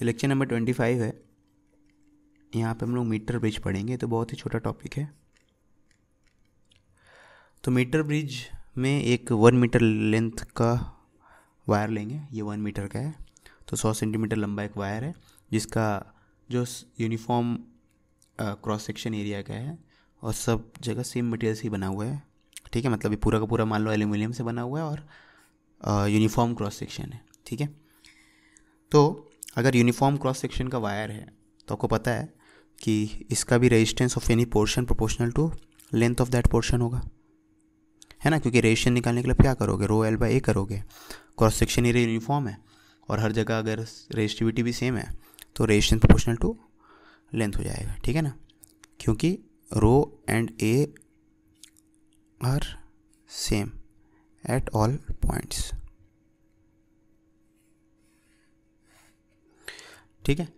lecture number twenty five है यहाँ पे हम लोग मीटर ब्रिज पढ़ेंगे तो बहुत ही छोटा टॉपिक है तो मीटर ब्रिज में एक वन मीटर लेंथ का वायर लेंगे ये वन मीटर का है तो सौ सेंटीमीटर लंबा एक वायर है जिसका जो यूनिफॉर्म क्रॉस सेक्शन एरिया का है और सब जगह सेम मटेरियल से ही बना हुआ है ठीक है मतलब ये पूरा का पूरा मान लो एल्यूमिनियम से बना हुआ है और यूनिफॉर्म क्रॉस सेक्शन है ठीक है तो अगर यूनिफॉर्म क्रॉस सेक्शन का वायर है तो आपको पता है कि इसका भी resistance of any portion proportional to length of that portion होगा है ना क्योंकि रेजिस्टेंस निकालने के लिए क्या करोगे रो एल बाई ए करोगे क्रॉस सेक्शन एरिया यूनिफॉर्म है और हर जगह अगर रेजिस्टिविटी भी सेम है तो रेजिस्टेंस प्रोपोर्शनल टू लेंथ हो जाएगा ठीक है ना क्योंकि rho and A are same at all points ठीक है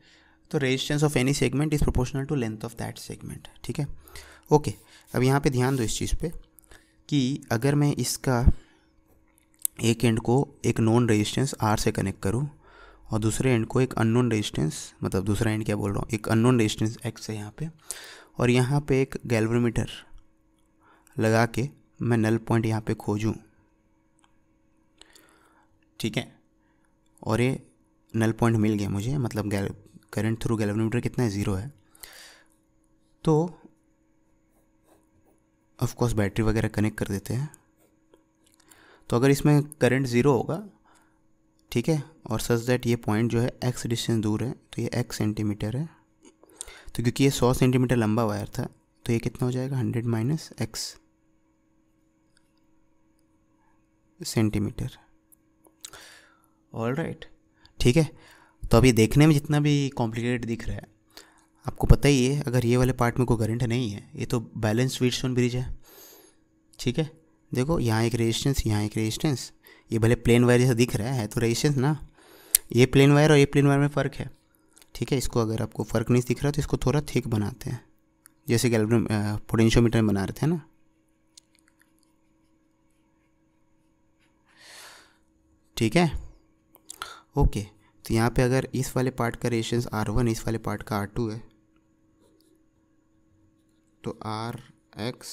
तो resistance of any segment is proportional to length of that segment ठीक है ओके अब यहाँ पे ध्यान दो इस चीज़ पे कि अगर मैं इसका एक एंड को एक नॉन रेजिस्टेंस आर से कनेक्ट करूँ और दूसरे एंड को एक अननोन रेजिस्टेंस मतलब दूसरा एंड क्या बोल रहा हूँ एक अननोन रेजिस्टेंस एक्स है यहाँ पे और यहाँ पे एक गैल्वोमीटर लगा के मैं नल पॉइंट यहाँ पे खोजूँ ठीक है और ये नल पॉइंट मिल गया मुझे मतलब करंट थ्रू गैल्वेनोमीटर कितना है ज़ीरो है तो ऑफकोर्स बैटरी वगैरह कनेक्ट कर देते हैं तो अगर इसमें करंट ज़ीरो होगा ठीक है और सच दैट ये पॉइंट जो है एक्स डिस्टेंस दूर है तो ये एक्स सेंटीमीटर है तो क्योंकि ये सौ सेंटीमीटर लंबा वायर था तो ये कितना हो जाएगा hundred minus X centimetre all right ठीक है तो अभी देखने में जितना भी कॉम्प्लिकेटेड दिख रहा है आपको पता ही है अगर ये वाले पार्ट में कोई करंट नहीं है ये तो बैलेंस वीट स्टोन ब्रिज है ठीक है देखो यहाँ एक रेजिस्टेंस यहाँ एक रेजिस्टेंस ये भले प्लेन वायर जैसा दिख रहा है तो रेजिस्टेंस ना ये प्लेन वायर और ये प्लेन वायर में फ़र्क है ठीक है इसको अगर आपको फ़र्क नहीं दिख रहा तो इसको थोड़ा थिक बनाते हैं जैसे कि पोटेंशियो पोटेंशियोमीटर में बना रहे थे ना ठीक है ओके तो यहाँ पे अगर इस वाले पार्ट का रेशंस आर वन इस वाले पार्ट का आर टू है तो R X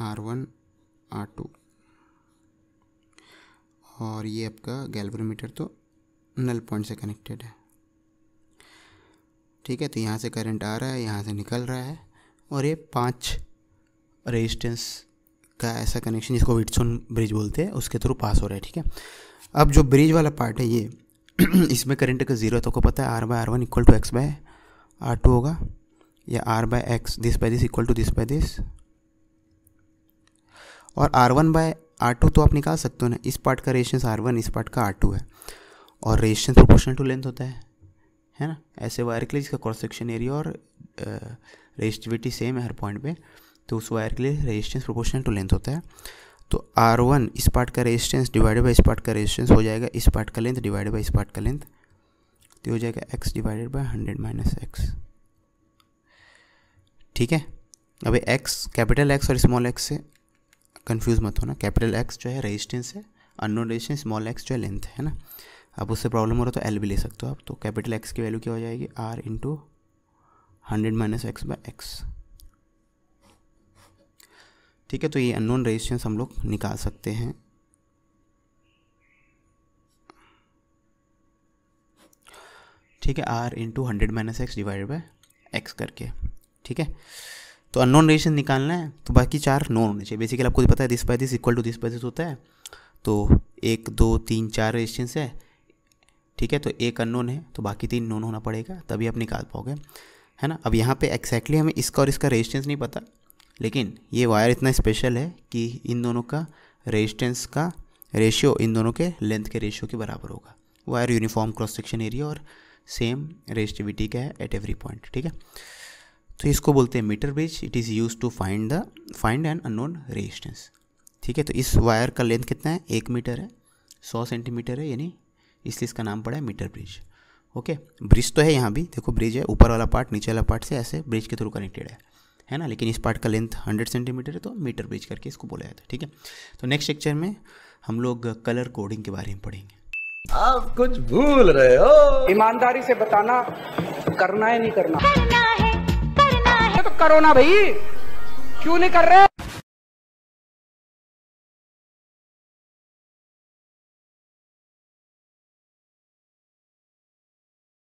R one R two और ये आपका गैल्वोमीटर तो नल पॉइंट से कनेक्टेड है ठीक है तो यहाँ से करंट आ रहा है यहाँ से निकल रहा है और ये पांच रेजिस्टेंस का ऐसा कनेक्शन जिसको विटसन ब्रिज बोलते हैं उसके थ्रू पास हो रहा है ठीक है अब जो ब्रिज वाला पार्ट है ये इसमें करंट का जीरो तो को पता है R by R one equal to X by R two होगा या R by X this by this equal to this by this और R one by R two तो आप निकाल सकते हो ना इस पार्ट का रेशियंस आर वन इस पार्ट का आर टू है और रेशियंस प्रोपोर्शनल टू लेंथ होता है है ना ऐसे वायर के लिए जिसका क्रॉस सेक्शन एरिया और रेजिस्टिविटी सेम है हर पॉइंट पे तो उस वायर के लिए रेजिस्टेंस प्रोपोर्शनल टू लेंथ होता है तो आर वन इस पार्ट का रेजिस्टेंस डिवाइडेड बाई इस पार्ट का रेजिस्टेंस हो जाएगा इस पार्ट का लेंथ डिवाइडेड बाई इस पार्ट का लेंथ तो हो जाएगा x divided by hundred minus x ठीक है अभी एक्स कैपिटल एक्स और स्मॉल एक्स से कन्फ्यूज मत होना कैपिटल एक्स जो है रेजिस्टेंस है अननोन रेजिस्टेंस स्मॉल एक्स जो है लेंथ है ना अब उससे प्रॉब्लम हो रहा है तो एल भी ले सकते हो आप तो कैपिटल एक्स की वैल्यू क्या हो जाएगी R into hundred minus x by x ठीक है तो ये अननोन रेजिस्टेंस हम लोग निकाल सकते हैं ठीक है R into hundred minus x divided by x करके ठीक है तो अननोन रेजिस्टेंस निकालना है तो बाकी चार नोन होने चाहिए बेसिकली आपको तो पता है this by this equal to this by this होता है तो एक दो तीन चार रेजिस्टेंस है ठीक है तो एक अननोन है तो बाकी तीन नोन होना पड़ेगा तभी आप निकाल पाओगे है ना अब यहाँ पे एक्जैक्टली exactly हमें इसका और इसका रेजिस्टेंस नहीं पता लेकिन ये वायर इतना स्पेशल है कि इन दोनों का रेजिस्टेंस का रेशियो इन दोनों के लेंथ के रेशियो के बराबर होगा wire uniform cross section area और सेम रेजिस्टिविटी का है एट एवरी पॉइंट ठीक है तो इसको बोलते हैं metre bridge it is use to find the find and unknown resistance ठीक है तो इस वायर का लेंथ कितना है एक मीटर है सौ सेंटीमीटर है यानी इसलिए इसका नाम पड़ा है मीटर ब्रिज ओके ब्रिज तो है यहाँ भी देखो ब्रिज है ऊपर वाला पार्ट नीचे वाला पार्ट से ऐसे ब्रिज के थ्रू कनेक्टेड है है ना लेकिन इस पार्ट का लेंथ हंड्रेड सेंटीमीटर है तो मीटर बेच करके इसको बोला जाता है ठीक है तो नेक्स्ट लेक्चर में हम लोग कलर कोडिंग के बारे में पढ़ेंगे आप कुछ भूल रहे हो ईमानदारी से बताना करना है नहीं करना करना है करना है तो करो ना भाई क्यों नहीं कर रहे